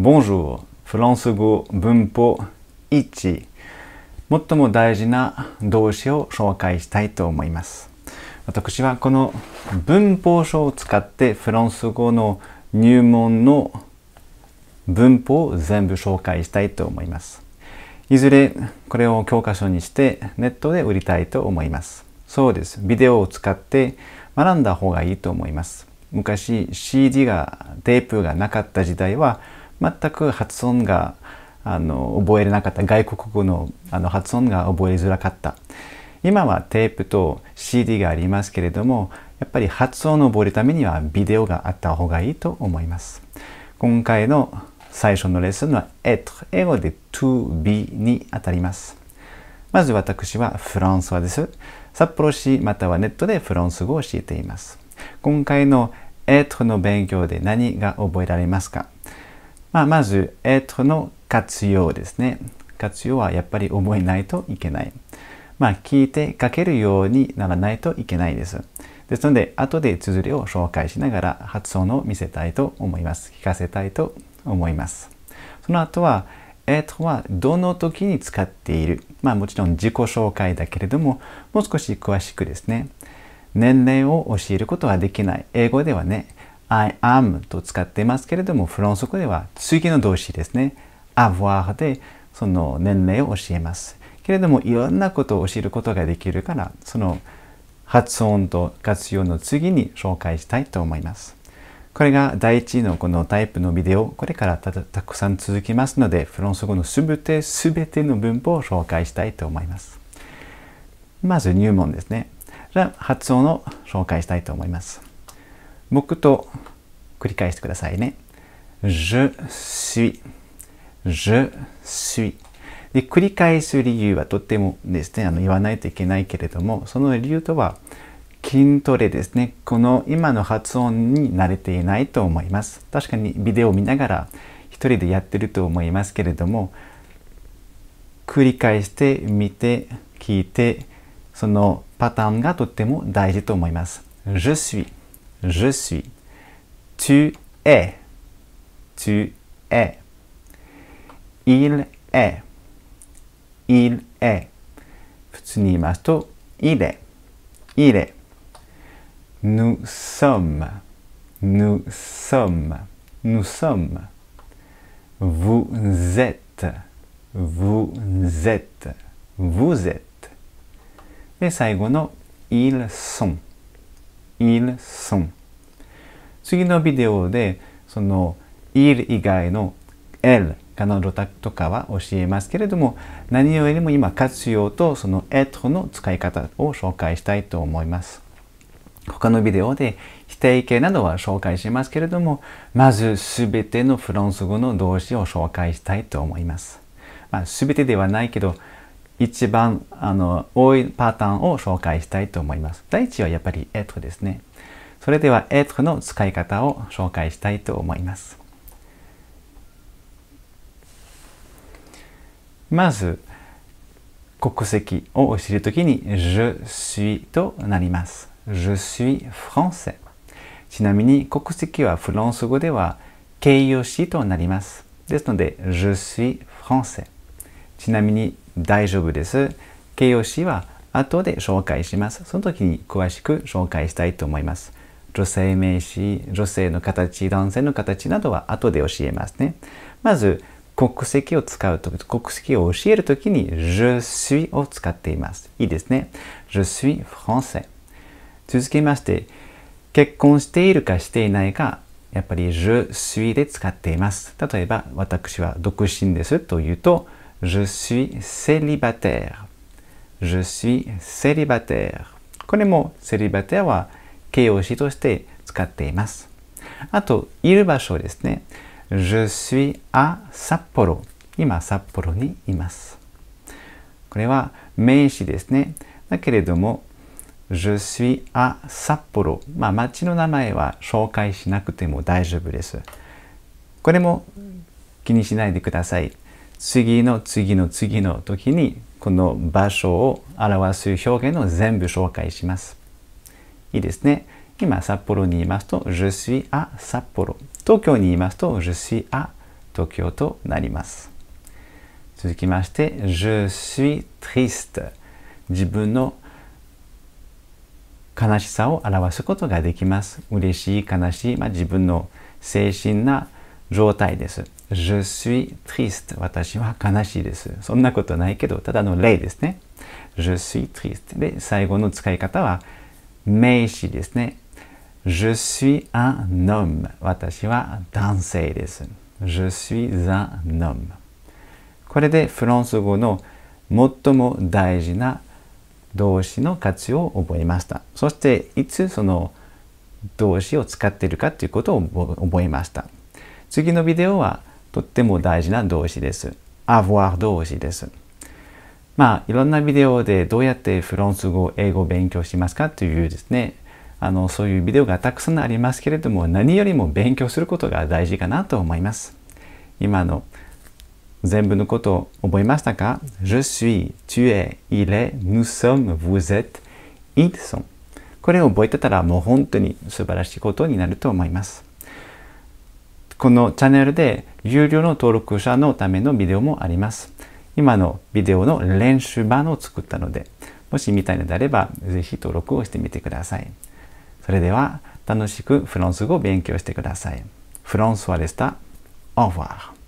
Bonjour フランス語文法1最も大事な動詞を紹介したいと思います私はこの文法書を使ってフランス語の入門の文法を全部紹介したいと思いますいずれこれを教科書にしてネットで売りたいと思いますそうですビデオを使って学んだ方がいいと思います昔 CD がテープがなかった時代は全く発音があの覚えれなかった外国語のあの発音が覚えづらかった今はテープと CD がありますけれどもやっぱり発音を覚えるためにはビデオがあった方がいいと思います今回の最初のレッスンは être 英語で to be にあたりますまず私はフランスはです札幌市またはネットでフランス語を教えています今回の être の勉強で何が覚えられますかまあ、まず、えっとの活用ですね。活用はやっぱり覚えないといけない。まあ、聞いて書けるようにならないといけないです。ですので、後で綴りを紹介しながら発音を見せたいと思います。聞かせたいと思います。その後は、えっとはどの時に使っている。まあ、もちろん自己紹介だけれども、もう少し詳しくですね。年齢を教えることはできない。英語ではね、I am と使っていますけれども、フランス語では次の動詞ですね。avoir でその年齢を教えます。けれども、いろんなことを教えることができるから、その発音と活用の次に紹介したいと思います。これが第一のこのタイプのビデオ、これからたくさん続きますので、フランス語のすべてすべての文法を紹介したいと思います。まず入門ですね。じゃあ発音を紹介したいと思います。僕と繰り返してくださいね。je suis, je suis で繰り返す理由はとってもですねあの言わないといけないけれどもその理由とは筋トレですねこの今の発音に慣れていないと思います確かにビデオを見ながら一人でやってると思いますけれども繰り返して見て聞いてそのパターンがとっても大事と思います。Je suis je suis. Tu es, tu es. Il est, il est. il est, il est. Nous sommes, nous sommes, nous sommes. Vous êtes, vous êtes, vous êtes. で、最後の ils sont. イ l s s 次のビデオでそのいる以外の e l のロタクとかは教えますけれども何よりも今活用とそのえっとの使い方を紹介したいと思います他のビデオで否定形などは紹介しますけれどもまず全てのフランス語の動詞を紹介したいと思います、まあ、全てではないけど一番あの多いパターンを紹介したいと思います。第一はやっぱり être ですね。それでは être の使い方を紹介したいと思います。まず、国籍を知るときに je suis となります。je suis français。ちなみに国籍はフランス語では形容詞となります。ですので、je suis français。ちなみに大丈夫です。形容詞は後で紹介します。その時に詳しく紹介したいと思います。女性名詞、女性の形、男性の形などは後で教えますね。まず、国籍を使うとき、国籍を教えるときに、je suis を使っています。いいですね。je suis français。続きまして、結婚しているかしていないか、やっぱり je suis で使っています。例えば、私は独身ですというと、Je suis célibataire. Je suis célibataire. これも célibataire は形容詞として使っています。あと、いる場所ですね。Je suis à Sapporo. 今、札幌にいます。これは名詞ですね。だけれども、Je suis à Sapporo。まあ、町の名前は紹介しなくても大丈夫です。これも気にしないでください。次の次の次の時にこの場所を表す表現を全部紹介します。いいですね。今、札幌にいますと、je suis à 札幌。東京にいますと、je suis à 東京となります。続きまして、je suis triste。自分の悲しさを表すことができます。嬉しい、悲しい、まあ、自分の精神な状態です。Je suis triste. 私は悲しいです。そんなことないけど、ただの例ですね。Je suis triste. で、最後の使い方は名詞ですね。Je suis un homme. 私は男性です。Je suis un homme. これでフランス語の最も大事な動詞の活用を覚えました。そして、いつその動詞を使っているかということを覚えました。次のビデオはとっても大事な動詞です。avoir 動詞です。まあ、いろんなビデオでどうやってフランス語、英語を勉強しますかというですね、あのそういうビデオがたくさんありますけれども、何よりも勉強することが大事かなと思います。今の全部のことを覚えましたか ?Je suis, tu es, il est, nous sommes, vous êtes, ils sont。これを覚えてたらもう本当に素晴らしいことになると思います。このチャンネルで有料の登録者のためのビデオもあります。今のビデオの練習版を作ったので、もし見たいのであれば、ぜひ登録をしてみてください。それでは、楽しくフランス語を勉強してください。フランスはでした。Au revoir.